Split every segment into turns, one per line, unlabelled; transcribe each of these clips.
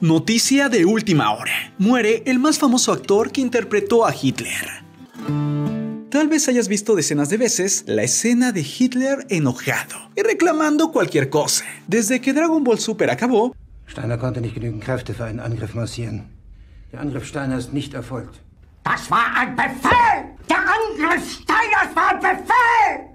Noticia de última hora. Muere el más famoso actor que interpretó a Hitler. Tal vez hayas visto decenas de veces la escena de Hitler enojado y reclamando cualquier cosa. Desde que Dragon Ball Super acabó, Steiner konnte nicht genügend Kräfte für einen Angriff Der Angriff nicht erfolgt. Das war ein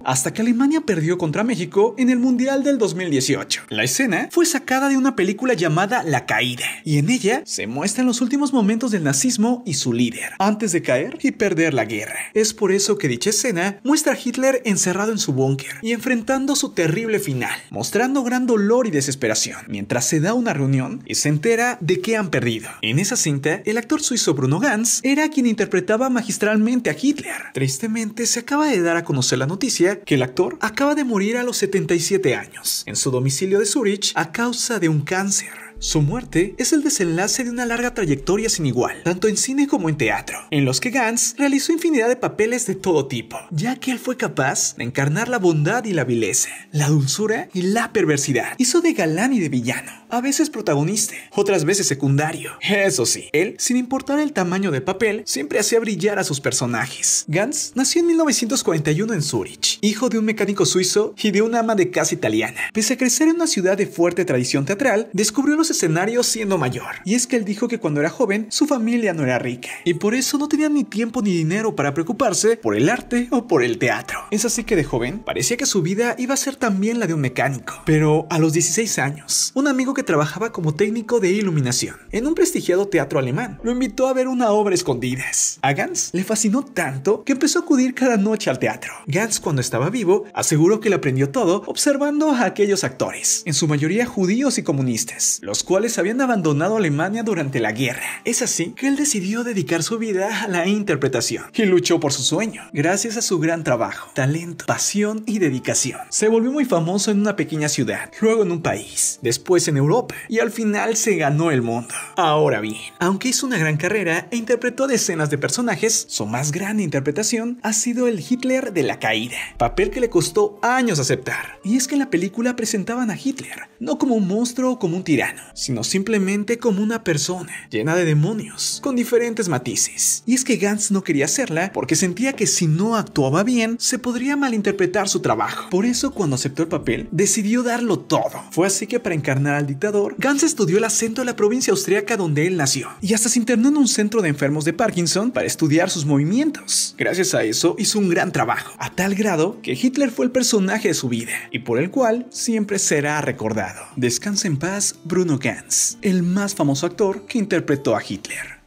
hasta que Alemania perdió contra México en el Mundial del 2018. La escena fue sacada de una película llamada La Caída, y en ella se muestran los últimos momentos del nazismo y su líder, antes de caer y perder la guerra. Es por eso que dicha escena muestra a Hitler encerrado en su búnker y enfrentando su terrible final, mostrando gran dolor y desesperación, mientras se da una reunión y se entera de que han perdido. En esa cinta, el actor suizo Bruno Gans era quien interpretaba magistralmente a Hitler. Tristemente, se acaba de dar a conocer la noticia que el actor acaba de morir a los 77 años en su domicilio de Zurich a causa de un cáncer. Su muerte es el desenlace de una larga trayectoria sin igual, tanto en cine como en teatro, en los que Gans realizó infinidad de papeles de todo tipo, ya que él fue capaz de encarnar la bondad y la vileza, la dulzura y la perversidad. Hizo de galán y de villano, a veces protagonista, otras veces secundario. Eso sí, él, sin importar el tamaño del papel, siempre hacía brillar a sus personajes. Gans nació en 1941 en Zurich, hijo de un mecánico suizo y de una ama de casa italiana. Pese a crecer en una ciudad de fuerte tradición teatral, descubrió los escenario siendo mayor. Y es que él dijo que cuando era joven su familia no era rica y por eso no tenía ni tiempo ni dinero para preocuparse por el arte o por el teatro. Es así que de joven parecía que su vida iba a ser también la de un mecánico. Pero a los 16 años, un amigo que trabajaba como técnico de iluminación en un prestigiado teatro alemán lo invitó a ver una obra escondida. escondidas. A Gans le fascinó tanto que empezó a acudir cada noche al teatro. Gans cuando estaba vivo aseguró que le aprendió todo observando a aquellos actores, en su mayoría judíos y comunistas, los cuales habían abandonado Alemania durante la guerra. Es así que él decidió dedicar su vida a la interpretación y luchó por su sueño, gracias a su gran trabajo, talento, pasión y dedicación. Se volvió muy famoso en una pequeña ciudad, luego en un país, después en Europa y al final se ganó el mundo. Ahora bien, aunque hizo una gran carrera e interpretó decenas de personajes, su más gran interpretación ha sido el Hitler de la caída, papel que le costó años aceptar. Y es que en la película presentaban a Hitler, no como un monstruo o como un tirano, sino simplemente como una persona llena de demonios, con diferentes matices. Y es que Gantz no quería hacerla porque sentía que si no actuaba bien, se podría malinterpretar su trabajo. Por eso, cuando aceptó el papel, decidió darlo todo. Fue así que para encarnar al dictador, Gantz estudió el acento de la provincia austríaca donde él nació, y hasta se internó en un centro de enfermos de Parkinson para estudiar sus movimientos. Gracias a eso, hizo un gran trabajo, a tal grado que Hitler fue el personaje de su vida, y por el cual siempre será recordado. Descansa en paz, Bruno Gans, el más famoso actor que interpretó a Hitler.